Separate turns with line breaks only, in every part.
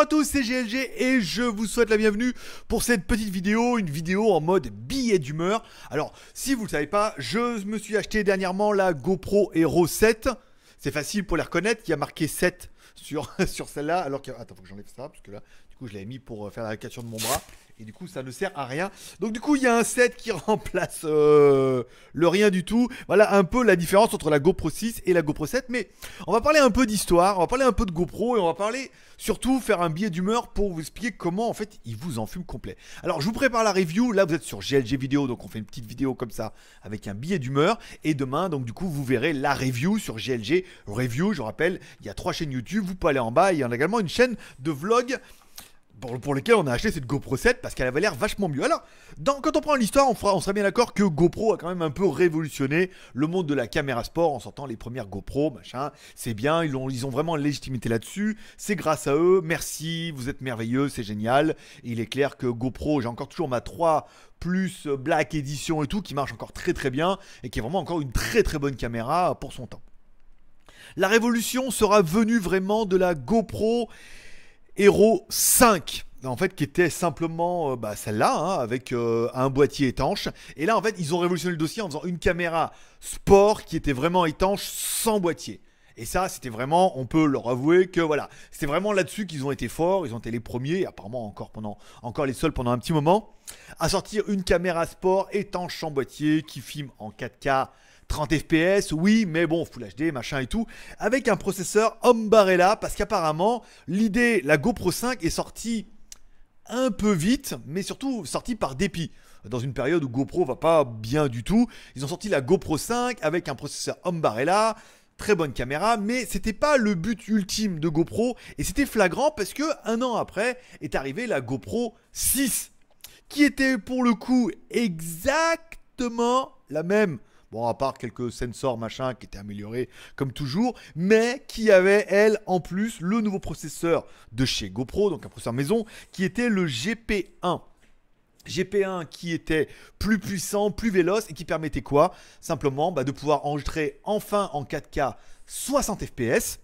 Bonjour à tous, c'est GLG et je vous souhaite la bienvenue pour cette petite vidéo, une vidéo en mode billet d'humeur. Alors, si vous ne le savez pas, je me suis acheté dernièrement la GoPro Hero 7. C'est facile pour les reconnaître, il y a marqué 7 sur, sur celle-là. Alors que. Attends, faut que j'enlève ça, parce que là, du coup, je l'avais mis pour euh, faire la capture de mon bras. Et du coup, ça ne sert à rien. Donc, du coup, il y a un set qui remplace euh, le rien du tout. Voilà un peu la différence entre la GoPro 6 et la GoPro 7. Mais on va parler un peu d'histoire, on va parler un peu de GoPro et on va parler surtout faire un billet d'humeur pour vous expliquer comment en fait il vous en fume complet. Alors, je vous prépare la review. Là, vous êtes sur GLG vidéo, donc on fait une petite vidéo comme ça avec un billet d'humeur. Et demain, donc, du coup, vous verrez la review sur GLG. Review, je rappelle, il y a trois chaînes YouTube vous pouvez aller en bas. Il y en a également une chaîne de vlog pour, lesquels on a acheté cette GoPro 7 parce qu'elle avait l'air vachement mieux. Alors, quand on prend l'histoire, on, on sera bien d'accord que GoPro a quand même un peu révolutionné le monde de la caméra sport en sortant les premières GoPro, machin. C'est bien, ils ont, ils ont vraiment légitimité là-dessus. C'est grâce à eux. Merci, vous êtes merveilleux, c'est génial. il est clair que GoPro, j'ai encore toujours ma 3 plus Black Edition et tout qui marche encore très très bien et qui est vraiment encore une très très bonne caméra pour son temps. La révolution sera venue vraiment de la GoPro Hero 5 en fait, qui était simplement euh, bah, celle-là, hein, avec euh, un boîtier étanche. Et là, en fait, ils ont révolutionné le dossier en faisant une caméra sport qui était vraiment étanche sans boîtier. Et ça, c'était vraiment, on peut leur avouer que voilà, c'était vraiment là-dessus qu'ils ont été forts, ils ont été les premiers, apparemment encore pendant, encore les seuls pendant un petit moment, à sortir une caméra sport étanche sans boîtier qui filme en 4K 30 FPS, oui, mais bon, Full HD, machin et tout, avec un processeur Barrella, parce qu'apparemment, l'idée, la GoPro 5 est sortie un peu vite, mais surtout sortie par dépit. Dans une période où GoPro va pas bien du tout, ils ont sorti la GoPro 5 avec un processeur Barrella, très bonne caméra, mais c'était pas le but ultime de GoPro, et c'était flagrant parce que un an après est arrivée la GoPro 6, qui était pour le coup exactement la même Bon, à part quelques sensors, machin, qui étaient améliorés comme toujours, mais qui avait, elle, en plus, le nouveau processeur de chez GoPro, donc un processeur maison, qui était le GP1. GP1 qui était plus puissant, plus véloce et qui permettait quoi Simplement bah, de pouvoir enregistrer enfin en 4K 60 fps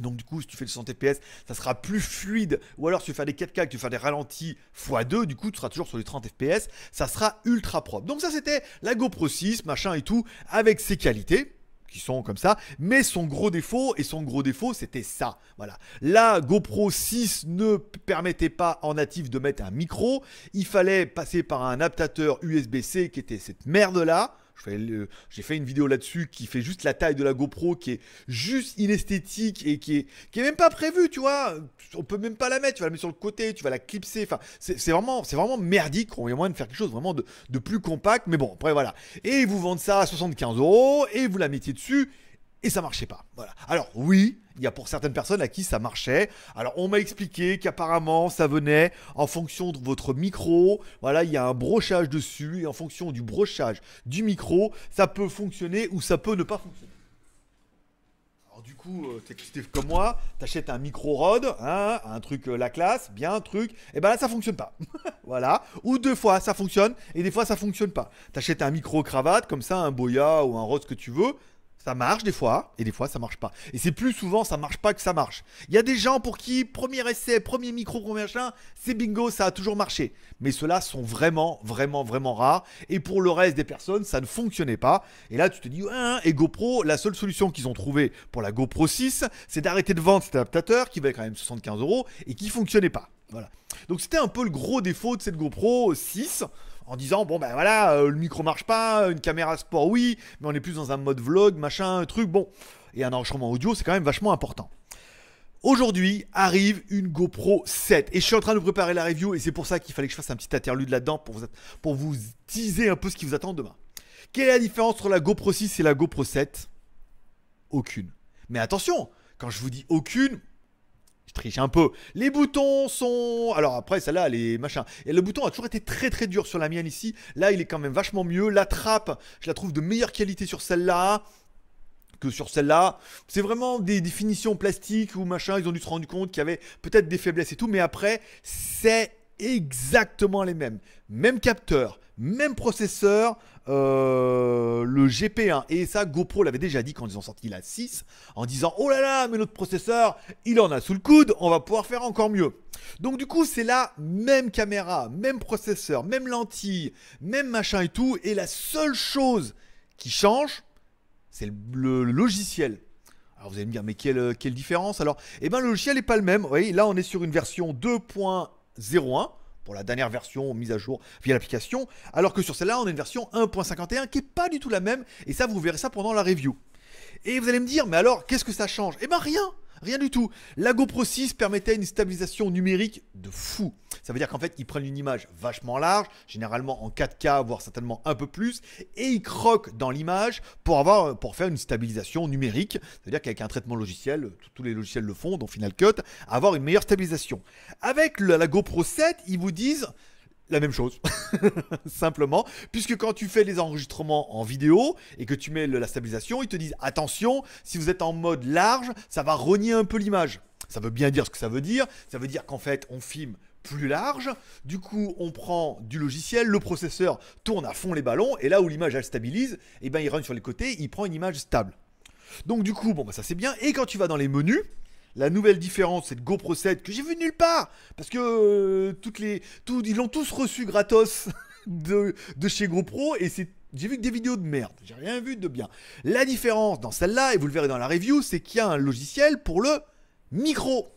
donc du coup, si tu fais le 100 FPS, ça sera plus fluide. Ou alors, si tu fais des 4K, tu fais des ralentis x2, du coup, tu seras toujours sur les 30 FPS. Ça sera ultra propre. Donc ça, c'était la GoPro 6, machin et tout, avec ses qualités qui sont comme ça, mais son gros défaut, et son gros défaut, c'était ça. Voilà. La GoPro 6 ne permettait pas en natif de mettre un micro, il fallait passer par un adaptateur USB-C qui était cette merde-là. J'ai fait une vidéo là-dessus qui fait juste la taille de la GoPro, qui est juste inesthétique et qui est, qui est même pas prévue, tu vois. On peut même pas la mettre, tu vas la mettre sur le côté, tu vas la clipser. Enfin, c'est vraiment, vraiment merdique. On est moins de faire quelque chose vraiment de, plus compact, mais bon, après voilà. Et vous vendez ça à 75 euros et vous la mettez dessus et ça marchait pas. Voilà. Alors oui, il y a pour certaines personnes à qui ça marchait. Alors on m'a expliqué qu'apparemment ça venait en fonction de votre micro. Voilà, il y a un brochage dessus et en fonction du brochage du micro, ça peut fonctionner ou ça peut ne pas fonctionner. Alors du coup, euh, t'es comme moi, t'achètes un micro Rod, hein, un truc euh, la classe, bien un truc, et eh ben là ça fonctionne pas. voilà. Ou deux fois ça fonctionne et des fois ça fonctionne pas. T'achètes un micro cravate comme ça, un Boya ou un Rode ce que tu veux, ça marche des fois, et des fois ça marche pas. Et c'est plus souvent ça marche pas que ça marche. Il y a des gens pour qui premier essai, premier micro, premier machin, c'est bingo, ça a toujours marché. Mais ceux-là sont vraiment, vraiment, vraiment rares. Et pour le reste des personnes, ça ne fonctionnait pas. Et là tu te dis, et GoPro, la seule solution qu'ils ont trouvée pour la GoPro 6, c'est d'arrêter de vendre cet adaptateur qui valait quand même 75 euros et qui fonctionnait pas. Voilà. Donc c'était un peu le gros défaut de cette GoPro 6 en disant bon ben voilà, euh, le micro marche pas, une caméra sport oui, mais on est plus dans un mode vlog, machin, truc, bon. Et un enregistrement audio, c'est quand même vachement important. Aujourd'hui arrive une GoPro 7 et je suis en train de préparer la review et c'est pour ça qu'il fallait que je fasse un petit interlude là-dedans pour vous, pour vous teaser un peu ce qui vous attend demain. Quelle est la différence entre la GoPro 6 et la GoPro 7 Aucune. Mais attention, quand je vous dis aucune, je triche un peu. Les boutons sont... Alors après, celle-là, les machins. Et le bouton a toujours été très très dur sur la mienne ici. Là, il est quand même vachement mieux. La trappe, je la trouve de meilleure qualité sur celle-là que sur celle-là. C'est vraiment des définitions plastiques ou machin. Ils ont dû se rendre compte qu'il y avait peut-être des faiblesses et tout. Mais après, c'est exactement les mêmes. Même capteur, même processeur, euh, le GP1. Hein. Et ça, GoPro l'avait déjà dit quand ils ont sorti la 6, en disant Oh là là, mais notre processeur, il en a sous le coude, on va pouvoir faire encore mieux. Donc du coup, c'est la même caméra, même processeur, même lentille, même machin et tout. Et la seule chose qui change, c'est le, logiciel. Alors vous allez me dire, mais quelle, quelle différence Alors, eh ben le logiciel n'est pas le même. Vous voyez, là on est sur une version 2.01 pour la dernière version mise à jour via l'application, alors que sur celle-là, on a une version 1.51 qui n'est pas du tout la même, et ça, vous verrez ça pendant la review. Et vous allez me dire, mais alors, qu'est-ce que ça change Eh ben rien Rien du tout. La GoPro 6 permettait une stabilisation numérique de fou. Ça veut dire qu'en fait, ils prennent une image vachement large, généralement en 4K, voire certainement un peu plus, et ils croquent dans l'image pour, avoir, pour faire une stabilisation numérique. cest à dire qu'avec un traitement logiciel, tous les logiciels le font, dont Final Cut, avoir une meilleure stabilisation. Avec la, GoPro 7, ils vous disent la même chose, simplement, puisque quand tu fais les enregistrements en vidéo et que tu mets la stabilisation, ils te disent attention, si vous êtes en mode large, ça va rogner un peu l'image. Ça veut bien dire ce que ça veut dire, ça veut dire qu'en fait on filme plus large. Du coup, on prend du logiciel, le processeur tourne à fond les ballons, et là où l'image elle stabilise, et eh ben, il run sur les côtés, il prend une image stable. Donc du coup, bon, bah, ça c'est bien. Et quand tu vas dans les menus, la nouvelle différence, c'est de GoPro 7 que j'ai vu nulle part parce que euh, toutes les, tout, ils l'ont tous reçu gratos de, de chez GoPro et c'est j'ai vu que des vidéos de merde, j'ai rien vu de bien. La différence dans celle-là, et vous le verrez dans la review, c'est qu'il y a un logiciel pour le micro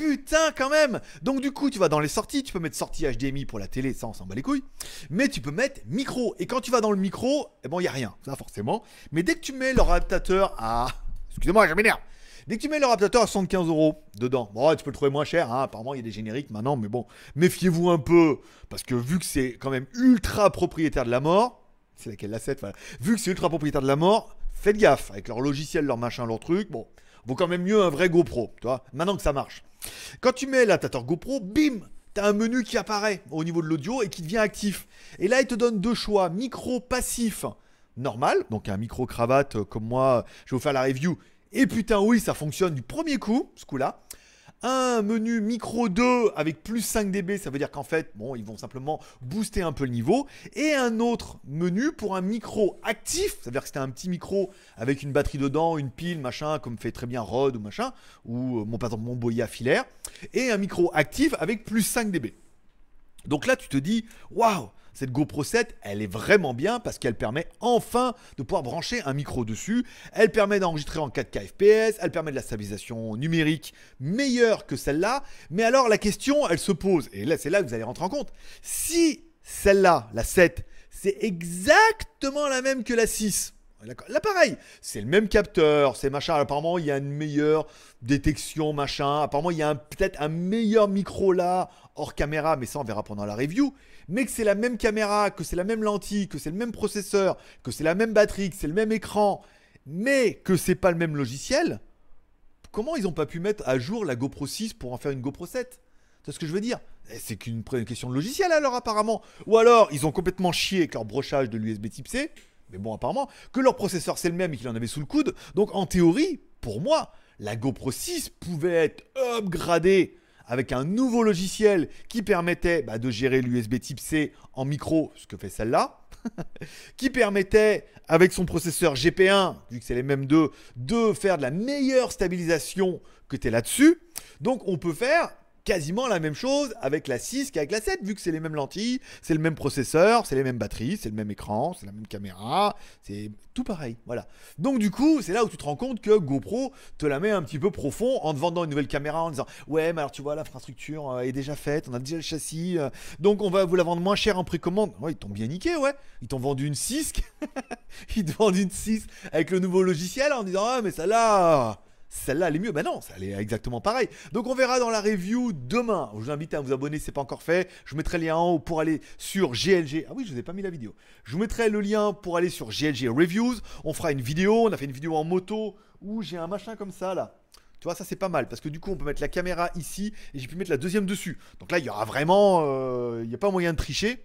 putain quand même Donc du coup, tu vas dans les sorties, tu peux mettre sortie HDMI pour la télé, ça on s'en bat les couilles, mais tu peux mettre micro. Et quand tu vas dans le micro, eh bon, il n'y a rien, ça forcément. Mais dès que tu mets leur adaptateur à... Excusez-moi, je m'énerve Dès que tu mets leur adaptateur à 75 euros dedans, bon, tu peux le trouver moins cher, hein. apparemment il y a des génériques maintenant, mais bon, méfiez-vous un peu, parce que vu que c'est quand même ultra propriétaire de la mort, c'est laquelle la 7, voilà. vu que c'est ultra propriétaire de la mort, faites gaffe avec leur logiciel, leur machin, leur truc, bon, vaut quand même mieux un vrai GoPro, tu vois, maintenant que ça marche. Quand tu mets l'adaptateur GoPro, bim, t'as un menu qui apparaît au niveau de l'audio et qui devient actif. Et là, il te donne deux choix, micro passif normal, donc un micro cravate euh, comme moi, je vais vous faire la review. Et putain oui, ça fonctionne du premier coup, ce coup-là un menu micro 2 avec plus 5 dB, ça veut dire qu'en fait, bon, ils vont simplement booster un peu le niveau, et un autre menu pour un micro actif, ça veut dire que c'était un petit micro avec une batterie dedans, une pile, machin, comme fait très bien Rod ou machin, ou euh, mon, par exemple mon Boya filaire, et un micro actif avec plus 5 dB. Donc là, tu te dis, waouh, cette GoPro 7, elle est vraiment bien parce qu'elle permet enfin de pouvoir brancher un micro dessus. Elle permet d'enregistrer en 4K FPS, elle permet de la stabilisation numérique meilleure que celle-là. Mais alors la question, elle se pose, et là c'est là que vous allez rentrer en compte. Si celle-là, la 7, c'est exactement la même que la 6, Là, pareil, c'est le même capteur, c'est machin. Apparemment, il y a une meilleure détection, machin. Apparemment, il y a peut-être un meilleur micro là, hors caméra, mais ça, on verra pendant la review mais que c'est la même caméra, que c'est la même lentille, que c'est le même processeur, que c'est la même batterie, que c'est le même écran, mais que c'est pas le même logiciel, comment ils n'ont pas pu mettre à jour la GoPro 6 pour en faire une GoPro 7 C'est ce que je veux dire. Eh, c'est qu'une question de logiciel alors apparemment. Ou alors ils ont complètement chié avec leur brochage de l'USB type C, mais bon apparemment, que leur processeur c'est le même et qu'il en avait sous le coude. Donc en théorie, pour moi, la GoPro 6 pouvait être upgradée avec un nouveau logiciel qui permettait bah, de gérer l'USB type C en micro, ce que fait celle-là, qui permettait, avec son processeur GP1, vu que c'est les mêmes deux, de faire de la meilleure stabilisation que tu es là-dessus. Donc on peut faire quasiment la même chose avec la 6 qu'avec la 7, vu que c'est les mêmes lentilles, c'est le même processeur, c'est les mêmes batteries, c'est le même écran, c'est la même caméra, c'est tout pareil. Voilà. Donc du coup, c'est là où tu te rends compte que GoPro te la met un petit peu profond en te vendant une nouvelle caméra en disant "Ouais, mais alors tu vois, l'infrastructure euh, est déjà faite, on a déjà le châssis, euh, donc on va vous la vendre moins cher en précommande." Ouais, ils t'ont bien niqué, ouais. Ils t'ont vendu une 6. ils te vendent une 6 avec le nouveau logiciel en disant "Ah, mais ça là, celle-là elle est mieux. Ben non, elle est exactement pareil. Donc on verra dans la review demain. Je vous invite à vous abonner si ce n'est pas encore fait. Je mettrai le lien en haut pour aller sur GLG. Ah oui, je vous ai pas mis la vidéo. Je vous mettrai le lien pour aller sur GLG Reviews. On fera une vidéo. On a fait une vidéo en moto où j'ai un machin comme ça là. Tu vois, ça c'est pas mal parce que du coup on peut mettre la caméra ici et j'ai pu mettre la deuxième dessus. Donc là il y aura vraiment, euh, il n'y a pas moyen de tricher.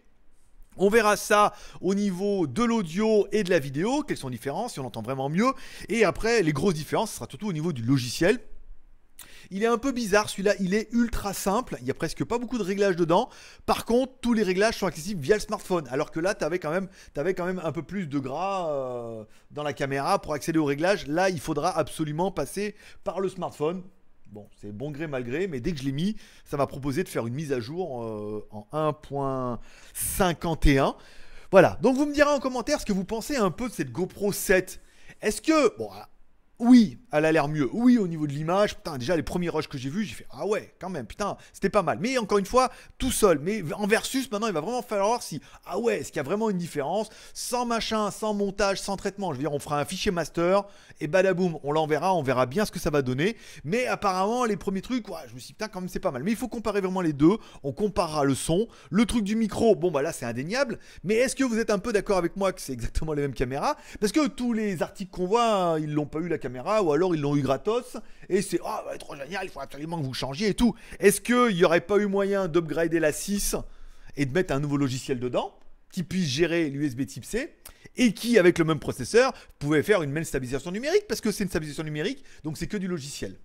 On verra ça au niveau de l'audio et de la vidéo, quelles sont les différences, si on entend vraiment mieux. Et après, les grosses différences, ce sera surtout au niveau du logiciel. Il est un peu bizarre celui-là, il est ultra simple, il n'y a presque pas beaucoup de réglages dedans. Par contre, tous les réglages sont accessibles via le smartphone, alors que là, tu avais, quand même un peu plus de gras euh, dans la caméra pour accéder aux réglages. Là, il faudra absolument passer par le smartphone. Bon, c'est bon gré mal gré, mais dès que je l'ai mis, ça m'a proposé de faire une mise à jour euh, en 1.51. Voilà, donc vous me direz en commentaire ce que vous pensez un peu de cette GoPro 7. Est-ce que, bon, ah, oui, elle a l'air mieux. Oui, au niveau de l'image, putain, déjà les premiers rushs que j'ai vus, j'ai fait ah ouais, quand même, putain, c'était pas mal. Mais encore une fois, tout seul. Mais en versus, maintenant, il va vraiment falloir voir si ah ouais, est-ce qu'il y a vraiment une différence sans machin, sans montage, sans traitement. Je veux dire, on fera un fichier master et badaboum, on l'enverra, on verra bien ce que ça va donner. Mais apparemment, les premiers trucs, ouais, je me suis dit putain, quand même, c'est pas mal. Mais il faut comparer vraiment les deux. On comparera le son, le truc du micro. Bon bah là, c'est indéniable. Mais est-ce que vous êtes un peu d'accord avec moi que c'est exactement les mêmes caméras Parce que tous les articles qu'on voit, hein, ils l'ont pas eu la caméra ou alors ils l'ont eu gratos, et c'est oh, bah, trop génial, il faut absolument que vous changiez et tout. Est-ce qu'il n'y aurait pas eu moyen d'upgrader la 6 et de mettre un nouveau logiciel dedans qui puisse gérer l'USB type C et qui, avec le même processeur, pouvait faire une même stabilisation numérique parce que c'est une stabilisation numérique, donc c'est que du logiciel.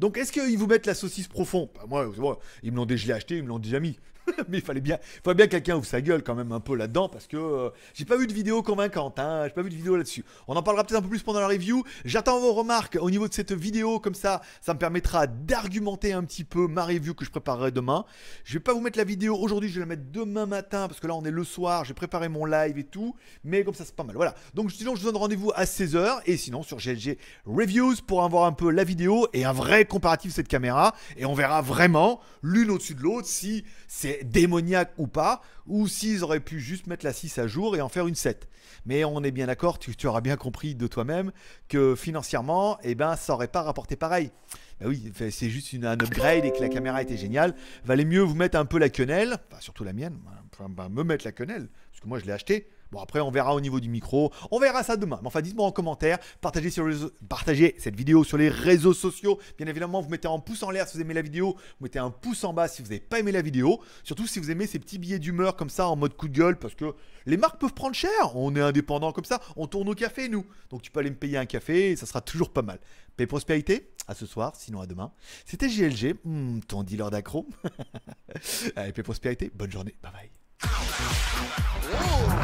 Donc est-ce qu'ils vous mettent la saucisse profond bah, Moi, ils me l'ont déjà acheté, ils me l'ont déjà mis. mais il fallait bien, faut bien quelqu'un ouvre sa gueule quand même un peu là-dedans parce que euh, j'ai pas vu de vidéo convaincante, hein, j'ai pas vu de vidéo là-dessus. On en parlera peut-être un peu plus pendant la review. J'attends vos remarques au niveau de cette vidéo, comme ça, ça me permettra d'argumenter un petit peu ma review que je préparerai demain. Je vais pas vous mettre la vidéo aujourd'hui, je vais la mettre demain matin parce que là on est le soir, j'ai préparé mon live et tout, mais comme ça c'est pas mal. Voilà. Donc sinon je vous donne rendez-vous à 16h et sinon sur GLG Reviews pour avoir un peu la vidéo et un vrai comparatif de cette caméra et on verra vraiment l'une au-dessus de l'autre si c'est démoniaque ou pas, ou s'ils auraient pu juste mettre la 6 à jour et en faire une 7. Mais on est bien d'accord, tu, tu, auras bien compris de toi-même que financièrement, eh ben, ça aurait pas rapporté pareil. bah oui, c'est juste une, un upgrade et que la caméra était géniale. Valait mieux vous mettre un peu la quenelle, enfin, surtout la mienne, hein, ben, me mettre la quenelle, parce que moi je l'ai acheté. Bon, après, on verra au niveau du micro. On verra ça demain. Mais enfin, dites-moi en commentaire. Partagez, cette vidéo sur les réseaux sociaux. Bien évidemment, vous mettez un pouce en l'air si vous aimez la vidéo. Vous mettez un pouce en bas si vous n'avez pas aimé la vidéo. Surtout si vous aimez ces petits billets d'humeur comme ça en mode coup de gueule. Parce que les marques peuvent prendre cher. On est indépendant comme ça. On tourne au café, nous. Donc, tu peux aller me payer un café. Et ça sera toujours pas mal. Paix prospérité. À ce soir, sinon à demain. C'était JLG, hmm, ton dealer d'accro. Allez, paix prospérité. Bonne journée. Bye bye. Whoa.